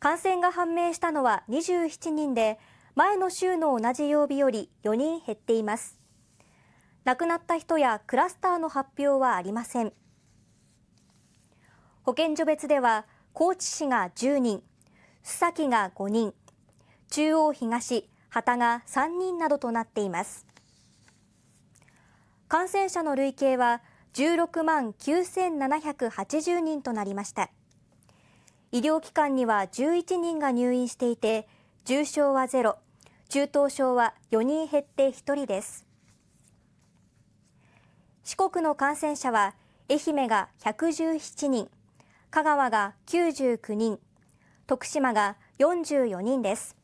感染が判明したのは27人で、前の週の同じ曜日より4人減っています。亡くなった人やクラスターの発表はありません。保健所別では、高知市が10人、須崎が5人、中央東、旗が3人などとなっています。感染者の累計は16万9780人となりました。医療機関には11人が入院していて重症はゼロ中等症は4人減って1人です四国の感染者は愛媛が117人香川が99人徳島が44人です